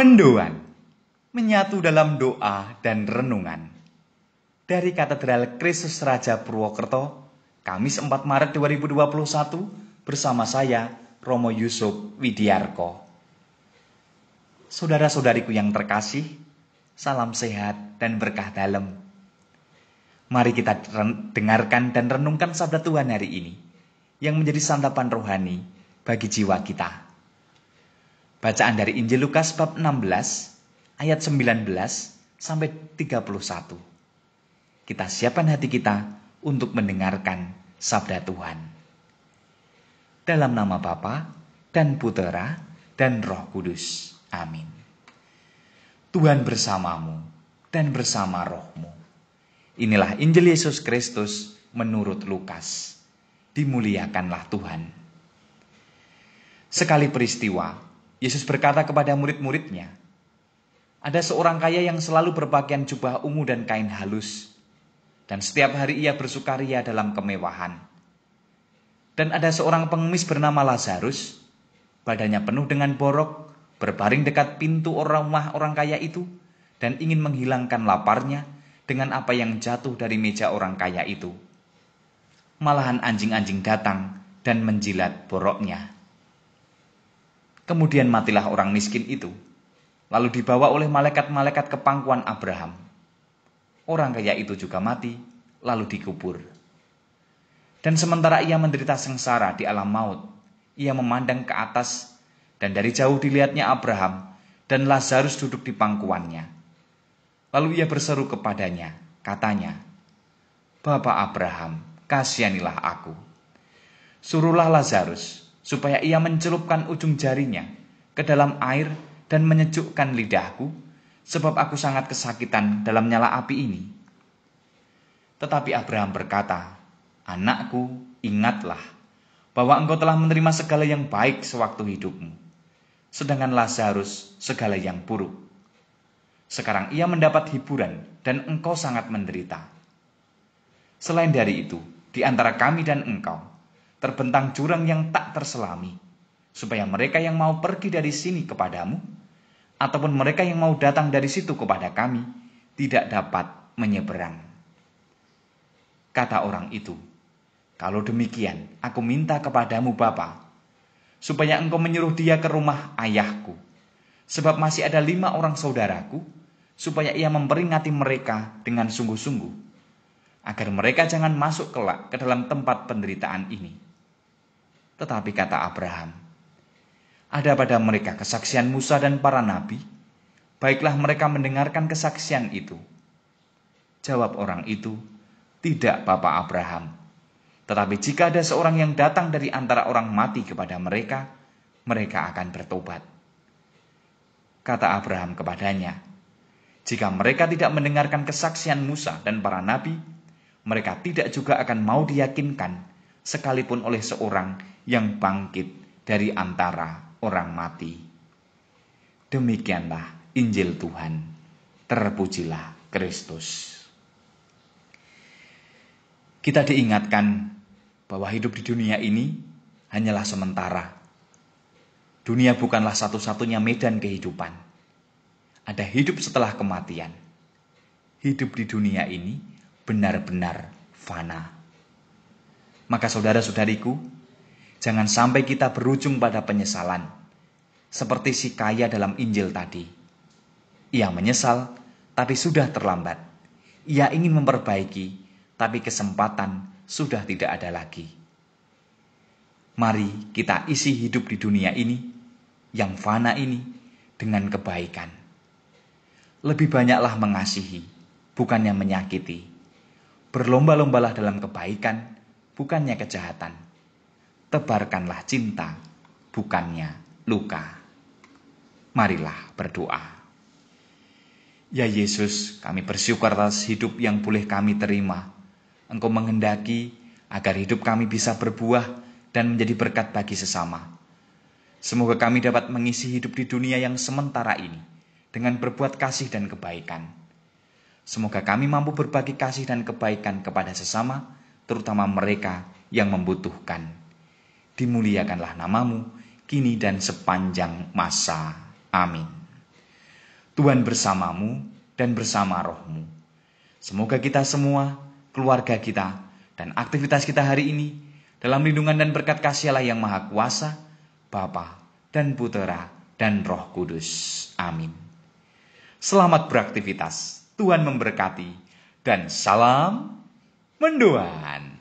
Mendoan, menyatu dalam doa dan renungan. Dari Katedral Kristus Raja Purwokerto, Kamis 4 Maret 2021 bersama saya Romo Yusuf Widiarko. Saudara-saudariku yang terkasih, salam sehat dan berkah dalam. Mari kita dengarkan dan renungkan sabda Tuhan hari ini yang menjadi santapan rohani bagi jiwa kita. Bacaan dari Injil Lukas bab 16 ayat 19 sampai 31. Kita siapkan hati kita untuk mendengarkan sabda Tuhan. Dalam nama Bapa dan Putera dan Roh Kudus. Amin. Tuhan bersamamu dan bersama rohmu. Inilah Injil Yesus Kristus menurut Lukas. Dimuliakanlah Tuhan. Sekali peristiwa, Yesus berkata kepada murid-muridnya, ada seorang kaya yang selalu berpakaian jubah ungu dan kain halus, dan setiap hari ia bersukaria dalam kemewahan. Dan ada seorang pengemis bernama Lazarus, badannya penuh dengan borok, berbaring dekat pintu orang rumah orang kaya itu, dan ingin menghilangkan laparnya dengan apa yang jatuh dari meja orang kaya itu. Malahan anjing-anjing datang dan menjilat boroknya. Kemudian matilah orang miskin itu, lalu dibawa oleh malaikat-malaikat ke pangkuan Abraham. Orang kaya itu juga mati, lalu dikubur. Dan sementara ia menderita sengsara di alam maut, ia memandang ke atas, dan dari jauh dilihatnya Abraham dan Lazarus duduk di pangkuannya. Lalu ia berseru kepadanya, katanya, Bapak Abraham, kasihanilah aku. Suruhlah Lazarus supaya ia mencelupkan ujung jarinya ke dalam air dan menyejukkan lidahku, sebab aku sangat kesakitan dalam nyala api ini. Tetapi Abraham berkata, Anakku, ingatlah bahwa engkau telah menerima segala yang baik sewaktu hidupmu, sedangkan Lazarus segala yang buruk. Sekarang ia mendapat hiburan dan engkau sangat menderita. Selain dari itu, di antara kami dan engkau, terbentang jurang yang tak terselami, supaya mereka yang mau pergi dari sini kepadamu, ataupun mereka yang mau datang dari situ kepada kami, tidak dapat menyeberang. Kata orang itu, kalau demikian, aku minta kepadamu Bapa, supaya engkau menyuruh dia ke rumah ayahku, sebab masih ada lima orang saudaraku, supaya ia memperingati mereka dengan sungguh-sungguh, agar mereka jangan masuk kelak ke dalam tempat penderitaan ini.' Tetapi kata Abraham, ada pada mereka kesaksian Musa dan para nabi, baiklah mereka mendengarkan kesaksian itu. Jawab orang itu, tidak Bapak Abraham. Tetapi jika ada seorang yang datang dari antara orang mati kepada mereka, mereka akan bertobat. Kata Abraham kepadanya, jika mereka tidak mendengarkan kesaksian Musa dan para nabi, mereka tidak juga akan mau diyakinkan sekalipun oleh seorang yang bangkit dari antara orang mati. Demikianlah Injil Tuhan. Terpujilah Kristus. Kita diingatkan bahwa hidup di dunia ini hanyalah sementara. Dunia bukanlah satu-satunya medan kehidupan. Ada hidup setelah kematian. Hidup di dunia ini benar-benar fana. Maka saudara-saudariku, jangan sampai kita berujung pada penyesalan. Seperti si kaya dalam Injil tadi. Ia menyesal, tapi sudah terlambat. Ia ingin memperbaiki, tapi kesempatan sudah tidak ada lagi. Mari kita isi hidup di dunia ini, yang fana ini, dengan kebaikan. Lebih banyaklah mengasihi, bukannya menyakiti. Berlomba-lombalah dalam kebaikan, bukannya kejahatan. Tebarkanlah cinta, bukannya luka. Marilah berdoa. Ya Yesus, kami bersyukur atas hidup yang boleh kami terima. Engkau menghendaki agar hidup kami bisa berbuah dan menjadi berkat bagi sesama. Semoga kami dapat mengisi hidup di dunia yang sementara ini dengan berbuat kasih dan kebaikan. Semoga kami mampu berbagi kasih dan kebaikan kepada sesama terutama mereka yang membutuhkan. Dimuliakanlah namamu, kini dan sepanjang masa. Amin. Tuhan bersamamu dan bersama rohmu. Semoga kita semua, keluarga kita, dan aktivitas kita hari ini dalam lindungan dan berkat kasih Allah yang Maha Kuasa, Bapa dan Putera dan Roh Kudus. Amin. Selamat beraktivitas. Tuhan memberkati dan salam menduan.